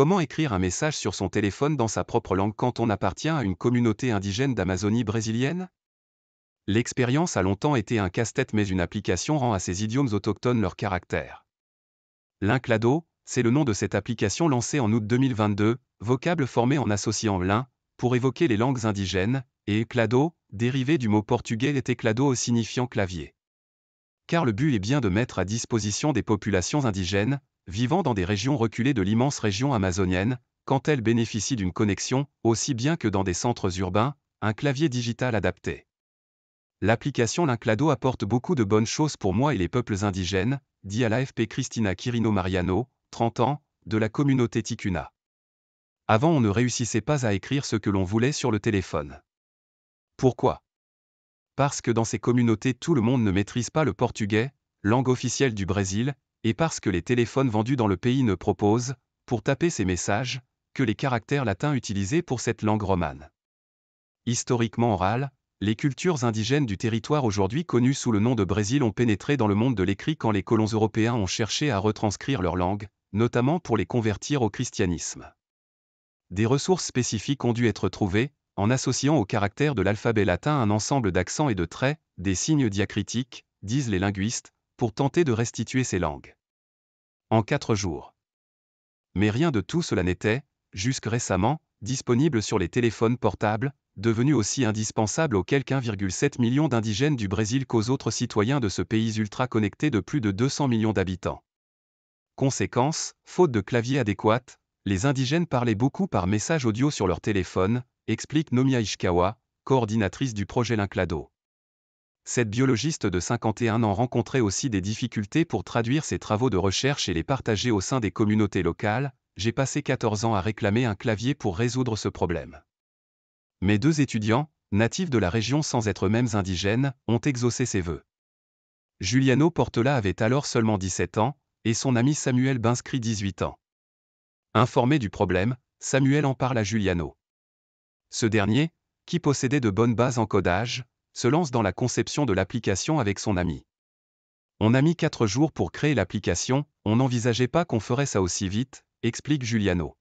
Comment écrire un message sur son téléphone dans sa propre langue quand on appartient à une communauté indigène d'Amazonie brésilienne L'expérience a longtemps été un casse-tête mais une application rend à ces idiomes autochtones leur caractère. L'Inclado, c'est le nom de cette application lancée en août 2022, vocable formé en associant l'un pour évoquer les langues indigènes, et clado, dérivé du mot portugais et éclado au signifiant clavier. Car le but est bien de mettre à disposition des populations indigènes, vivant dans des régions reculées de l'immense région amazonienne, quand elle bénéficie d'une connexion, aussi bien que dans des centres urbains, un clavier digital adapté. L'application Linclado apporte beaucoup de bonnes choses pour moi et les peuples indigènes, dit à l'AFP Cristina Quirino Mariano, 30 ans, de la communauté Ticuna. Avant on ne réussissait pas à écrire ce que l'on voulait sur le téléphone. Pourquoi Parce que dans ces communautés tout le monde ne maîtrise pas le portugais, langue officielle du Brésil, et parce que les téléphones vendus dans le pays ne proposent, pour taper ces messages, que les caractères latins utilisés pour cette langue romane. Historiquement orale, les cultures indigènes du territoire aujourd'hui connu sous le nom de Brésil ont pénétré dans le monde de l'écrit quand les colons européens ont cherché à retranscrire leur langue, notamment pour les convertir au christianisme. Des ressources spécifiques ont dû être trouvées, en associant au caractère de l'alphabet latin un ensemble d'accents et de traits, des signes diacritiques, disent les linguistes, pour tenter de restituer ces langues en quatre jours. Mais rien de tout cela n'était, jusque récemment, disponible sur les téléphones portables, devenus aussi indispensables aux quelques 1,7 million d'indigènes du Brésil qu'aux autres citoyens de ce pays ultra-connecté de plus de 200 millions d'habitants. Conséquence, faute de clavier adéquat, les indigènes parlaient beaucoup par message audio sur leur téléphone, explique Nomia Ishikawa, coordinatrice du projet Linclado cette biologiste de 51 ans rencontrait aussi des difficultés pour traduire ses travaux de recherche et les partager au sein des communautés locales. J'ai passé 14 ans à réclamer un clavier pour résoudre ce problème. Mes deux étudiants, natifs de la région sans être mêmes indigènes, ont exaucé ses vœux. Juliano Portela avait alors seulement 17 ans, et son ami Samuel Binscrit 18 ans. Informé du problème, Samuel en parle à Juliano. Ce dernier, qui possédait de bonnes bases en codage, se lance dans la conception de l'application avec son ami. On a mis quatre jours pour créer l'application, on n'envisageait pas qu'on ferait ça aussi vite, explique Giuliano.